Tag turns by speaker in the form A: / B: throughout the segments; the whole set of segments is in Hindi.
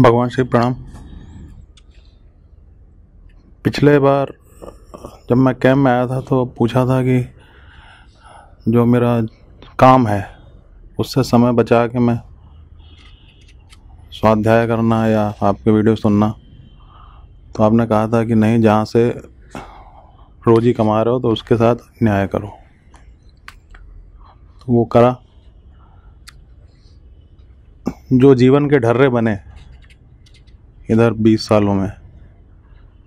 A: भगवान श्री प्रणाम पिछले बार जब मैं कैंप में आया था तो पूछा था कि जो मेरा काम है उससे समय बचा के मैं स्वाध्याय करना या आपके वीडियो सुनना तो आपने कहा था कि नहीं जहाँ से रोजी कमा रहे हो तो उसके साथ न्याय करो तो वो करा जो जीवन के ढर्रे बने इधर बीस सालों में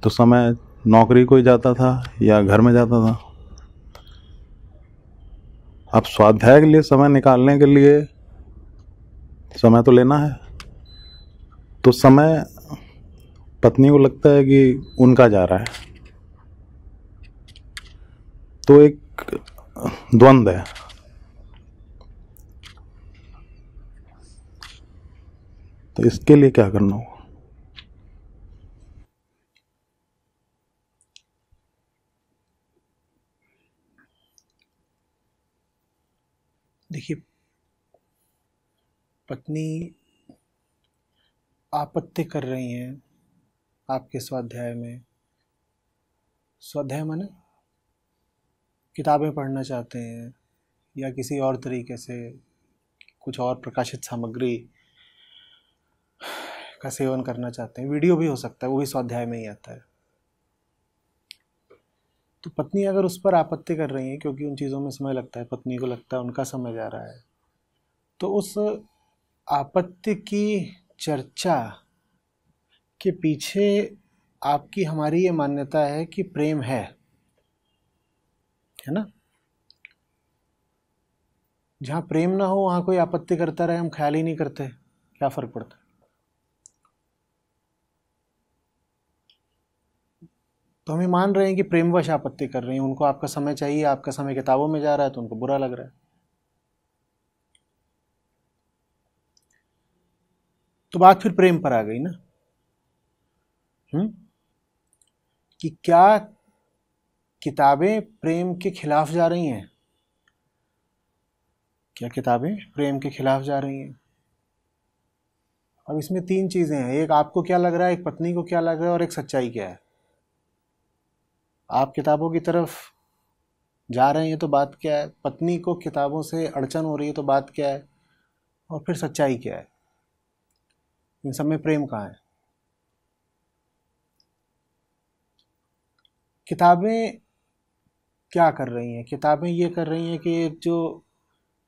A: तो समय नौकरी को ही जाता था या घर में जाता था अब स्वाध्याय के लिए समय निकालने के लिए समय तो लेना है तो समय पत्नी को लगता है कि उनका जा रहा है तो एक द्वंद है तो इसके लिए क्या करना होगा
B: देखिए पत्नी आपत्ति कर रही हैं आपके स्वाध्याय में स्वाध्याय माने किताबें पढ़ना चाहते हैं या किसी और तरीके से कुछ और प्रकाशित सामग्री का सेवन करना चाहते हैं वीडियो भी हो सकता है वो भी स्वाध्याय में ही आता है तो पत्नी अगर उस पर आपत्ति कर रही है क्योंकि उन चीज़ों में समय लगता है पत्नी को लगता है उनका समय जा रहा है तो उस आपत्ति की चर्चा के पीछे आपकी हमारी ये मान्यता है कि प्रेम है है ना जहाँ प्रेम ना हो वहाँ कोई आपत्ति करता रहे हम ख्याल ही नहीं करते क्या फ़र्क पड़ता तो हम ये मान रहे हैं कि प्रेमवश आपत्ति कर रही हैं उनको आपका समय चाहिए आपका समय किताबों में जा रहा है तो उनको बुरा लग रहा है तो बात फिर प्रेम पर आ गई ना हम्म कि क्या किताबें प्रेम के खिलाफ जा रही हैं क्या किताबें प्रेम के खिलाफ जा रही हैं अब इसमें तीन चीज़ें हैं एक आपको क्या लग रहा है एक पत्नी को क्या लग रहा है और एक सच्चाई क्या है आप किताबों की तरफ जा रहे हैं तो बात क्या है पत्नी को किताबों से अड़चन हो रही है तो बात क्या है और फिर सच्चाई क्या है इन सब में प्रेम कहाँ है किताबें क्या कर रही हैं किताबें ये कर रही हैं कि एक जो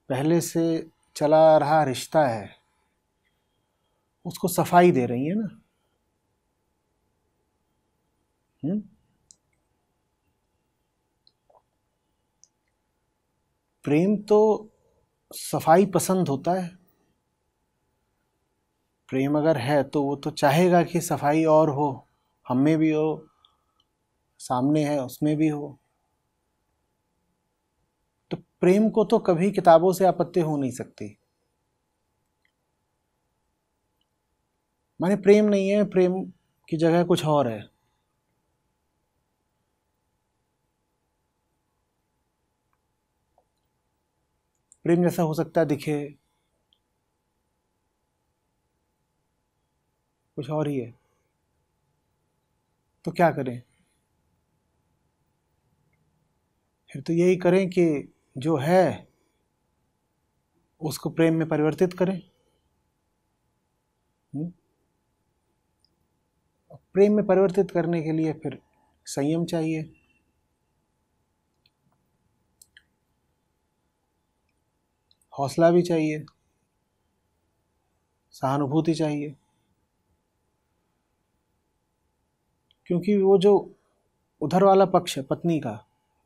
B: पहले से चला रहा रिश्ता है उसको सफाई दे रही है ना हुँ? हम्म? प्रेम तो सफाई पसंद होता है प्रेम अगर है तो वो तो चाहेगा कि सफाई और हो हम में भी हो सामने है उसमें भी हो तो प्रेम को तो कभी किताबों से आपत्ति हो नहीं सकती माने प्रेम नहीं है प्रेम की जगह कुछ और है प्रेम जैसा हो सकता दिखे कुछ और ही है तो क्या करें फिर तो यही करें कि जो है उसको प्रेम में परिवर्तित करें हुँ? प्रेम में परिवर्तित करने के लिए फिर संयम चाहिए हौसला भी चाहिए सहानुभूति चाहिए क्योंकि वो जो उधर वाला पक्ष है पत्नी का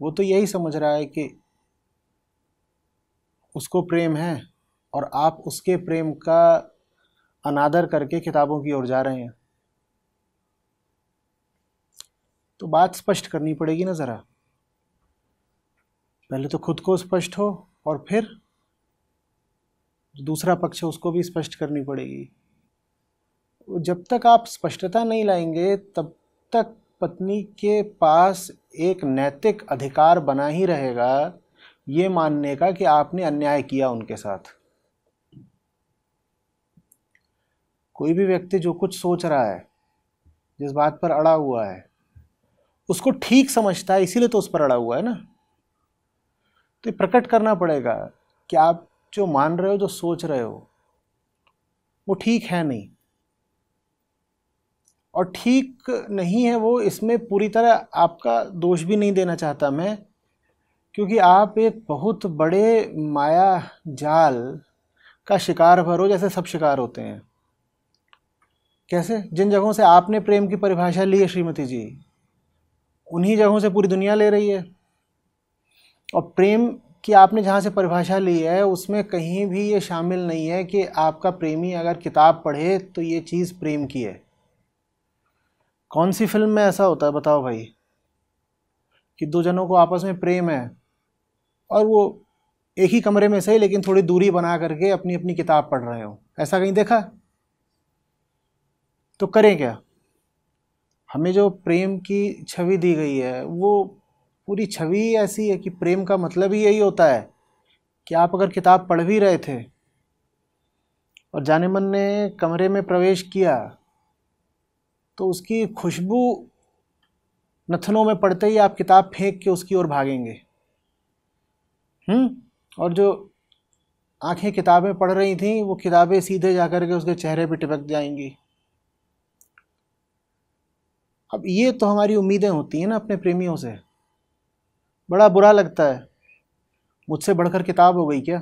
B: वो तो यही समझ रहा है कि उसको प्रेम है और आप उसके प्रेम का अनादर करके किताबों की ओर जा रहे हैं तो बात स्पष्ट करनी पड़ेगी ना ज़रा पहले तो खुद को स्पष्ट हो और फिर दूसरा पक्ष है उसको भी स्पष्ट करनी पड़ेगी जब तक आप स्पष्टता नहीं लाएंगे तब तक पत्नी के पास एक नैतिक अधिकार बना ही रहेगा ये मानने का कि आपने अन्याय किया उनके साथ कोई भी व्यक्ति जो कुछ सोच रहा है जिस बात पर अड़ा हुआ है उसको ठीक समझता है इसीलिए तो उस पर अड़ा हुआ है ना तो प्रकट करना पड़ेगा कि आप जो मान रहे हो जो सोच रहे हो वो ठीक है नहीं और ठीक नहीं है वो इसमें पूरी तरह आपका दोष भी नहीं देना चाहता मैं क्योंकि आप एक बहुत बड़े माया जाल का शिकार भरो जैसे सब शिकार होते हैं कैसे जिन जगहों से आपने प्रेम की परिभाषा ली है श्रीमती जी उन्हीं जगहों से पूरी दुनिया ले रही है और प्रेम कि आपने जहाँ से परिभाषा ली है उसमें कहीं भी ये शामिल नहीं है कि आपका प्रेमी अगर किताब पढ़े तो ये चीज़ प्रेम की है कौन सी फिल्म में ऐसा होता है बताओ भाई कि दो जनों को आपस में प्रेम है और वो एक ही कमरे में सही लेकिन थोड़ी दूरी बना करके अपनी अपनी किताब पढ़ रहे हो ऐसा कहीं देखा तो करें क्या हमें जो प्रेम की छवि दी गई है वो पूरी छवि ऐसी है कि प्रेम का मतलब ही यही होता है कि आप अगर किताब पढ़ भी रहे थे और जाने मन ने कमरे में प्रवेश किया तो उसकी खुशबू नथनों में पड़ते ही आप किताब फेंक के उसकी ओर भागेंगे हम्म और जो आंखें किताबें पढ़ रही थीं वो किताबें सीधे जा कर के उसके चेहरे पे टिपक जाएंगी अब ये तो हमारी उम्मीदें होती हैं ना अपने प्रेमियों से बड़ा बुरा लगता है मुझसे बढ़कर किताब हो गई क्या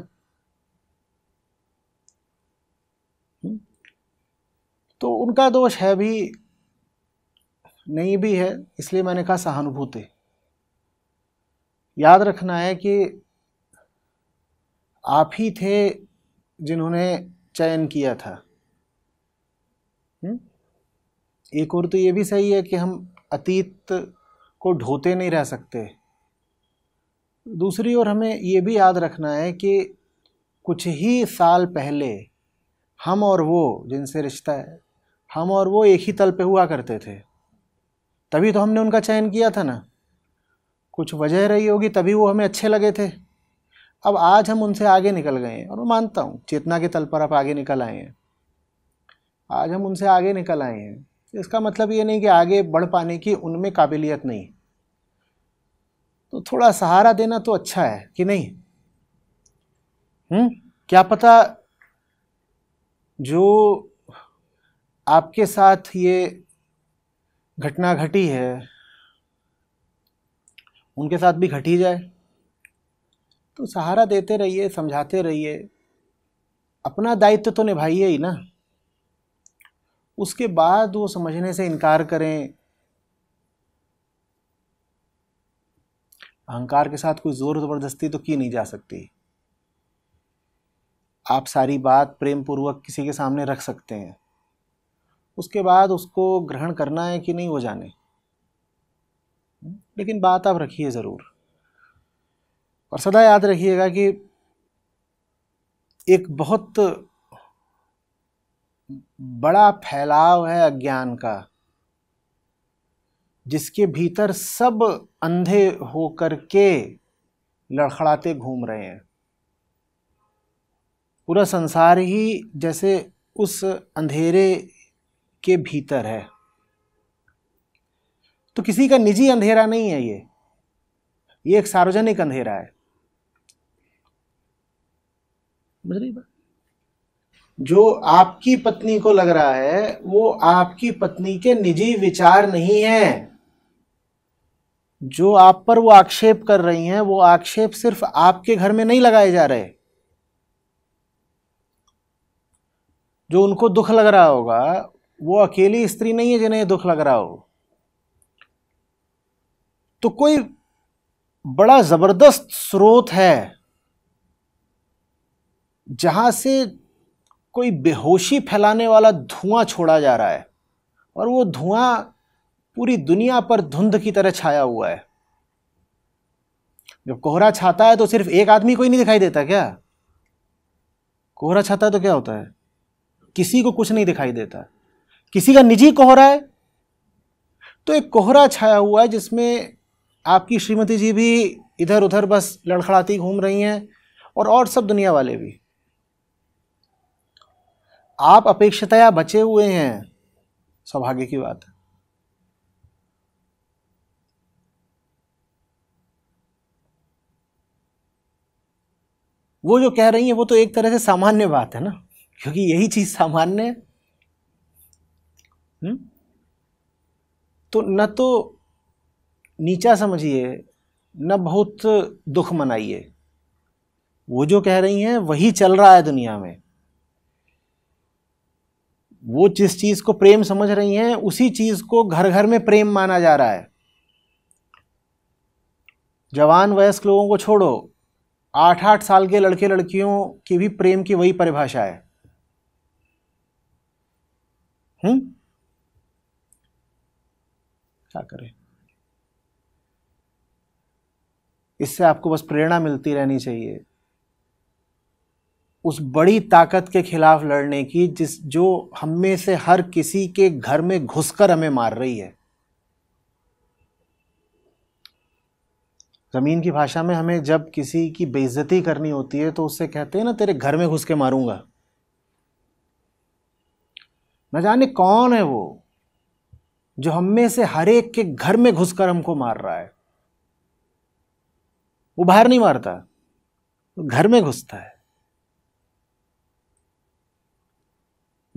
B: हम्म। तो उनका दोष है भी नहीं भी है इसलिए मैंने कहा सहानुभूति याद रखना है कि आप ही थे जिन्होंने चयन किया था हम्म। एक और तो ये भी सही है कि हम अतीत को ढोते नहीं रह सकते दूसरी ओर हमें ये भी याद रखना है कि कुछ ही साल पहले हम और वो जिनसे रिश्ता है हम और वो एक ही तल पे हुआ करते थे तभी तो हमने उनका चयन किया था ना कुछ वजह रही होगी तभी वो हमें अच्छे लगे थे अब आज हम उनसे आगे निकल गए हैं और मैं मानता हूँ चेतना के तल पर आप आगे निकल आए हैं आज हम उनसे आगे निकल आए हैं इसका मतलब ये नहीं कि आगे बढ़ पाने की उनमें काबिलियत नहीं तो थोड़ा सहारा देना तो अच्छा है कि नहीं हुँ? हम्म? क्या पता जो आपके साथ ये घटना घटी है उनके साथ भी घटी जाए तो सहारा देते रहिए समझाते रहिए अपना दायित्व तो निभाइए ही ना उसके बाद वो समझने से इनकार करें अहंकार के साथ कोई ज़ोर ज़बरदस्ती तो की नहीं जा सकती आप सारी बात प्रेम पूर्वक किसी के सामने रख सकते हैं उसके बाद उसको ग्रहण करना है कि नहीं वो जाने लेकिन बात आप रखिए ज़रूर और सदा याद रखिएगा कि एक बहुत बड़ा फैलाव है अज्ञान का जिसके भीतर सब अंधे होकर के लड़खड़ाते घूम रहे हैं पूरा संसार ही जैसे उस अंधेरे के भीतर है तो किसी का निजी अंधेरा नहीं है ये ये एक सार्वजनिक अंधेरा है समझ रही बात जो आपकी पत्नी को लग रहा है वो आपकी पत्नी के निजी विचार नहीं है जो आप पर वो आक्षेप कर रही हैं वो आक्षेप सिर्फ आपके घर में नहीं लगाए जा रहे जो उनको दुख लग रहा होगा वो अकेली स्त्री नहीं है जिन्हें दुख लग रहा हो तो कोई बड़ा ज़बरदस्त स्रोत है जहां से कोई बेहोशी फैलाने वाला धुआं छोड़ा जा रहा है और वो धुआं पूरी दुनिया पर धुंध की तरह छाया हुआ है जब कोहरा छाता है तो सिर्फ एक आदमी को ही नहीं दिखाई देता क्या कोहरा छाता है तो क्या होता है किसी को कुछ नहीं दिखाई देता किसी का निजी कोहरा है तो एक कोहरा छाया हुआ है जिसमें आपकी श्रीमती जी भी इधर उधर बस लड़खड़ाती घूम रही हैं और और सब दुनिया वाले भी आप अपेक्षतया बचे हुए हैं सौभाग्य की बात है वो जो कह रही हैं वो तो एक तरह से सामान्य बात है ना क्योंकि यही चीज़ सामान्य है हम्म? तो न तो नीचा समझिए न बहुत दुख मनाइए वो जो कह रही हैं वही चल रहा है दुनिया में वो जिस चीज़ को प्रेम समझ रही हैं उसी चीज़ को घर घर में प्रेम माना जा रहा है जवान वयस्क लोगों को छोड़ो आठ आठ साल के लड़के लड़कियों की भी प्रेम की वही परिभाषा है हुँ? क्या करें इससे आपको बस प्रेरणा मिलती रहनी चाहिए उस बड़ी ताकत के खिलाफ लड़ने की जिस जो हम में से हर किसी के घर में घुसकर हमें मार रही है ज़मीन की भाषा में हमें जब किसी की बेइज्जती करनी होती है तो उससे कहते हैं ना तेरे घर में घुस के मारूंगा न जाने कौन है वो जो हम में से हर एक के घर में घुसकर हमको मार रहा है वो बाहर नहीं मारता वो घर में घुसता है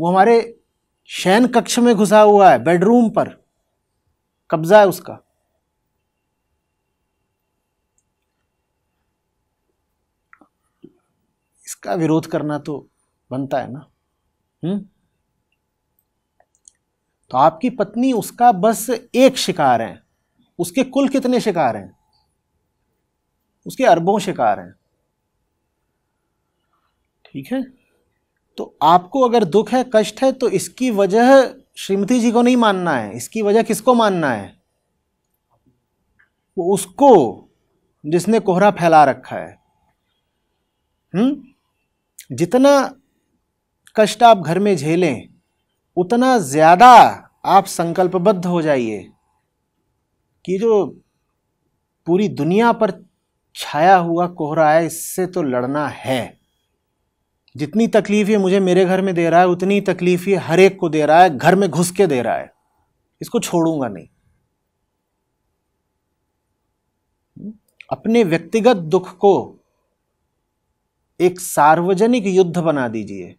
B: वो हमारे शयन कक्ष में घुसा हुआ है बेडरूम पर कब्जा है उसका इसका विरोध करना तो बनता है ना हम्म तो आपकी पत्नी उसका बस एक शिकार है उसके कुल कितने शिकार हैं उसके अरबों शिकार हैं ठीक है तो आपको अगर दुख है कष्ट है तो इसकी वजह श्रीमती जी को नहीं मानना है इसकी वजह किसको मानना है वो उसको जिसने कोहरा फैला रखा है हम्म जितना कष्ट आप घर में झेलें उतना ज़्यादा आप संकल्पबद्ध हो जाइए कि जो पूरी दुनिया पर छाया हुआ कोहरा है इससे तो लड़ना है जितनी तकलीफ ये मुझे मेरे घर में दे रहा है उतनी तकलीफ ये हर एक को दे रहा है घर में घुस के दे रहा है इसको छोड़ूंगा नहीं अपने व्यक्तिगत दुख को एक सार्वजनिक युद्ध बना दीजिए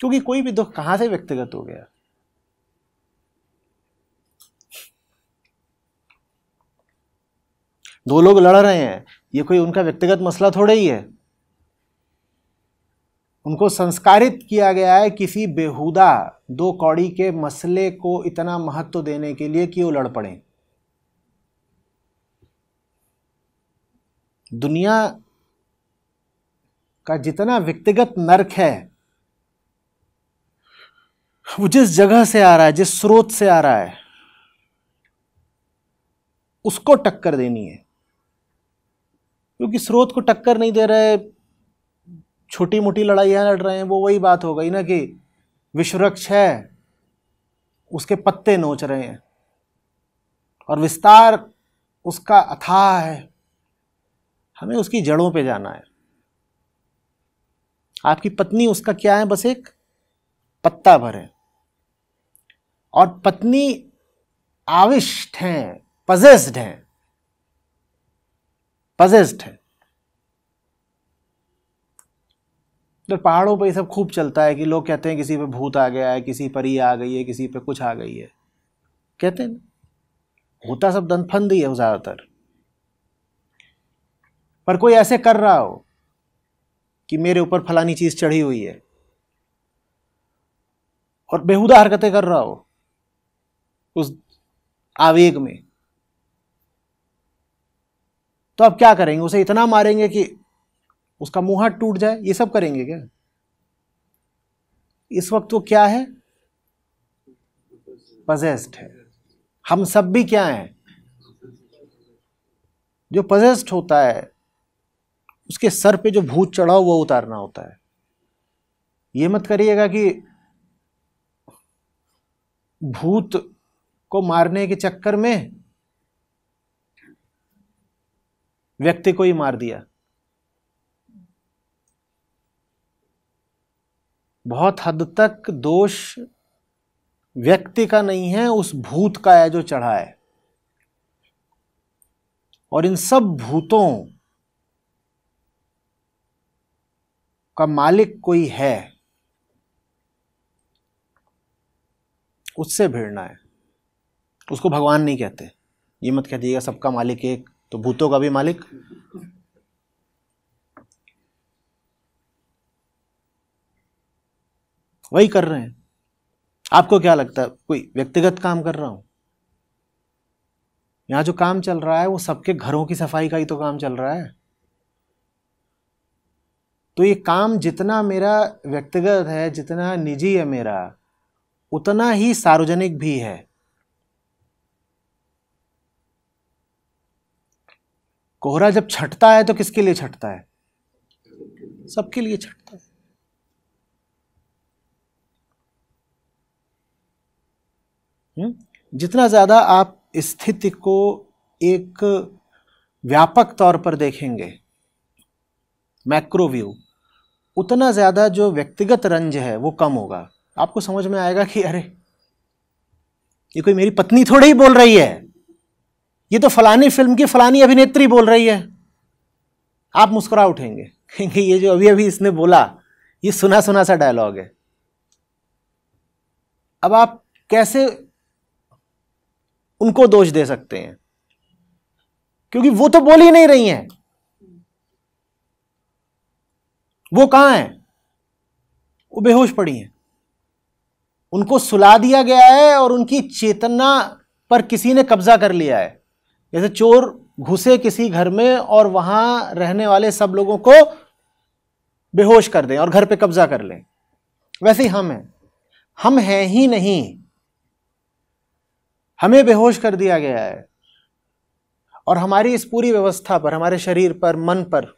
B: क्योंकि कोई भी दुख कहां से व्यक्तिगत हो गया दो लोग लड़ रहे हैं ये कोई उनका व्यक्तिगत मसला थोड़ा ही है उनको संस्कारित किया गया है किसी बेहुदा दो कौड़ी के मसले को इतना महत्व देने के लिए कि वो लड़ पड़े दुनिया का जितना व्यक्तिगत नरक है वो जिस जगह से आ रहा है जिस स्रोत से आ रहा है उसको टक्कर देनी है क्योंकि स्रोत को टक्कर नहीं दे रहे छोटी मोटी लड़ाइयाँ लड़ रहे हैं वो वही बात हो गई ना कि विश्वरक्ष है उसके पत्ते नोच रहे हैं और विस्तार उसका अथाह है हमें उसकी जड़ों पे जाना है आपकी पत्नी उसका क्या है बस एक पत्ता भर है और पत्नी आविष्ट है पजेस्ड है पजेस्ड है तो पहाड़ों पर ये सब खूब चलता है कि लोग कहते हैं किसी पे भूत आ गया है किसी पर ही आ गई है किसी पे कुछ आ गई है कहते हैं होता सब दंत ही है ज़्यादातर पर कोई ऐसे कर रहा हो कि मेरे ऊपर फलानी चीज़ चढ़ी हुई है और बेहुदा हरकतें कर रहा हो उस आवेग में तो आप क्या करेंगे उसे इतना मारेंगे कि उसका मुंह हाथ टूट जाए ये सब करेंगे क्या इस वक्त वो क्या है पजेस्ड है हम सब भी क्या हैं जो पजेस्ड होता है उसके सर पे जो भूत चढ़ा हुआ उतारना होता है ये मत करिएगा कि भूत को मारने के चक्कर में व्यक्ति को ही मार दिया बहुत हद तक दोष व्यक्ति का नहीं है उस भूत का है जो चढ़ा है और इन सब भूतों का मालिक कोई है उससे भिड़ना है उसको भगवान नहीं कहते ये मत कह दिएगा सबका मालिक एक तो भूतों का भी मालिक वही कर रहे हैं आपको क्या लगता है कोई व्यक्तिगत काम कर रहा हूं यहां जो काम चल रहा है वो सबके घरों की सफाई का ही तो काम चल रहा है तो ये काम जितना मेरा व्यक्तिगत है जितना निजी है मेरा उतना ही सार्वजनिक भी है कोहरा जब छटता है तो किसके लिए छटता है सबके लिए छटता है हम्म? जितना ज़्यादा आप स्थिति को एक व्यापक तौर पर देखेंगे मैक्रो व्यू उतना ज़्यादा जो व्यक्तिगत रंज है वो कम होगा आपको समझ में आएगा कि अरे ये कोई मेरी पत्नी थोड़ी ही बोल रही है ये तो फलानी फिल्म की फलानी अभिनेत्री बोल रही है आप मुस्कुरा उठेंगे कहेंगे ये जो अभी अभी इसने बोला ये सुना सुना सा डायलॉग है अब आप कैसे उनको दोष दे सकते हैं क्योंकि वो तो बोल ही नहीं रही हैं वो कहाँ हैं वो बेहोश पड़ी हैं उनको सुला दिया गया है और उनकी चेतना पर किसी ने कब्जा कर लिया है जैसे चोर घुसे किसी घर में और वहां रहने वाले सब लोगों को बेहोश कर दें और घर पे कब्जा कर लें वैसे ही हम हैं हम हैं ही नहीं हमें बेहोश कर दिया गया है और हमारी इस पूरी व्यवस्था पर हमारे शरीर पर मन पर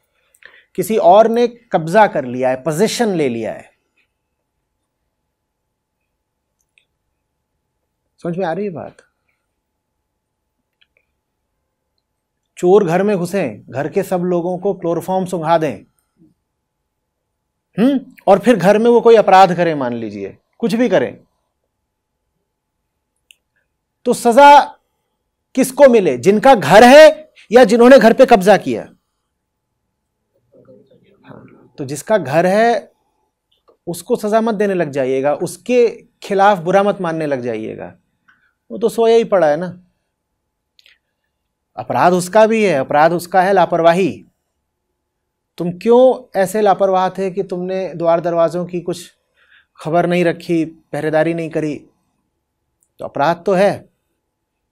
B: किसी और ने कब्जा कर लिया है पोजीशन ले लिया है समझ में आ रही है बात चोर घर में घुसे घर के सब लोगों को क्लोरोफॉर्म सुंघा दें हम्म और फिर घर में वो कोई अपराध करे मान लीजिए कुछ भी करें तो सजा किसको मिले जिनका घर है या जिन्होंने घर पे कब्जा किया तो जिसका घर है उसको सज़ा मत देने लग जाइएगा उसके खिलाफ बुरा मत मानने लग जाइएगा वो तो सोया ही पड़ा है ना अपराध उसका भी है अपराध उसका है लापरवाही तुम क्यों ऐसे लापरवाह थे कि तुमने द्वार दरवाज़ों की कुछ खबर नहीं रखी पहरेदारी नहीं करी तो अपराध तो है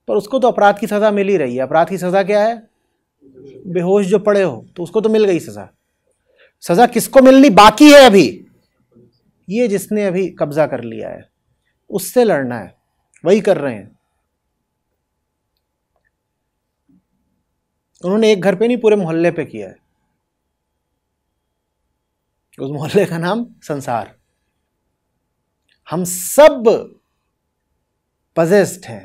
B: पर उसको तो अपराध की सज़ा मिल ही रही है अपराध की सज़ा क्या है बेहोश जो पड़े हो तो उसको तो मिल गई सज़ा सजा किसको मिलनी बाकी है अभी ये जिसने अभी कब्जा कर लिया है उससे लड़ना है वही कर रहे हैं उन्होंने एक घर पे नहीं पूरे मोहल्ले पे किया है उस मोहल्ले का नाम संसार हम सब पजेस्ड हैं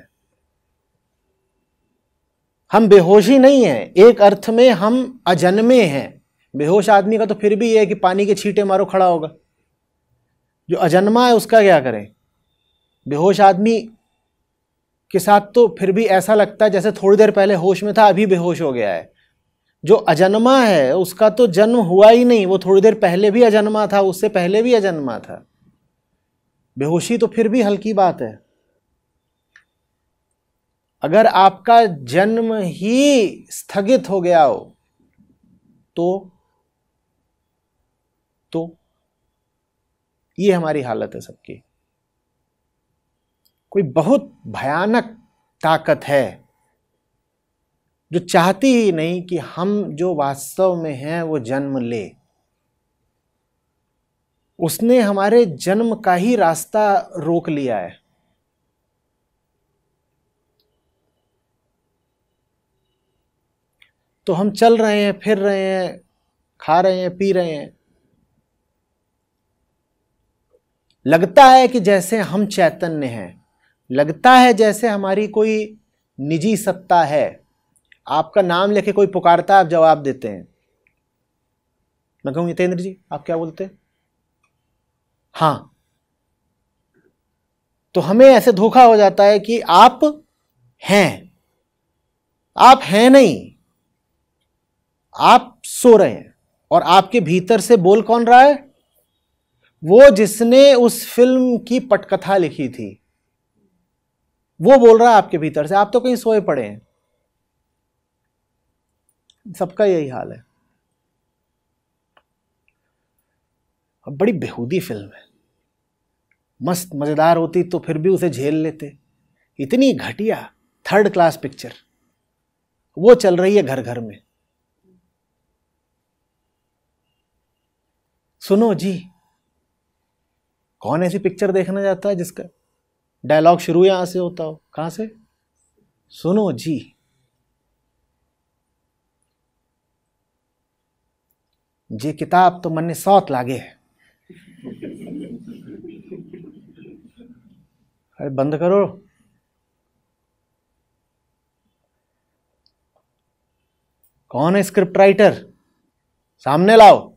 B: हम बेहोशी नहीं हैं एक अर्थ में हम अजन्मे हैं बेहोश आदमी का तो फिर भी ये है कि पानी के छींटे मारो खड़ा होगा जो अजन्मा है उसका क्या करें बेहोश आदमी के साथ तो फिर भी ऐसा लगता है जैसे थोड़ी देर पहले होश में था अभी बेहोश हो गया है जो अजन्मा है उसका तो जन्म हुआ ही नहीं वो थोड़ी देर पहले भी अजन्मा था उससे पहले भी अजन्मा था बेहोशी तो फिर भी हल्की बात है अगर आपका जन्म ही स्थगित हो गया हो तो तो ये हमारी हालत है सबकी कोई बहुत भयानक ताकत है जो चाहती ही नहीं कि हम जो वास्तव में हैं वो जन्म ले उसने हमारे जन्म का ही रास्ता रोक लिया है तो हम चल रहे हैं फिर रहे हैं खा रहे हैं पी रहे हैं लगता है कि जैसे हम चैतन्य हैं लगता है जैसे हमारी कोई निजी सत्ता है आपका नाम लेके कोई पुकारता है आप जवाब देते हैं मैं कहूँ जितेंद्र जी आप क्या बोलते हैं हाँ तो हमें ऐसे धोखा हो जाता है कि आप हैं आप हैं नहीं आप सो रहे हैं और आपके भीतर से बोल कौन रहा है वो जिसने उस फिल्म की पटकथा लिखी थी वो बोल रहा है आपके भीतर से आप तो कहीं सोए पड़े हैं सबका यही हाल है अब बड़ी बेहूदी फिल्म है मस्त मज़ेदार होती तो फिर भी उसे झेल लेते इतनी घटिया थर्ड क्लास पिक्चर वो चल रही है घर घर में सुनो जी कौन ऐसी पिक्चर देखने जाता है जिसका डायलॉग शुरू यहां से होता हो कहां से सुनो जी जे किताब तो मन्ने सौत लागे है अरे बंद करो कौन है स्क्रिप्ट राइटर सामने लाओ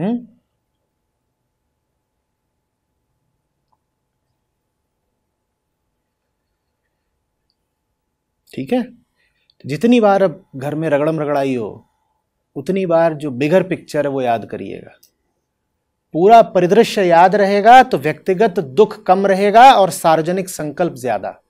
B: हैं ठीक है तो जितनी बार अब घर में रगड़म रगड़ाई हो उतनी बार जो बिगर पिक्चर है वो याद करिएगा पूरा परिदृश्य याद रहेगा तो व्यक्तिगत दुख कम रहेगा और सार्वजनिक संकल्प ज्यादा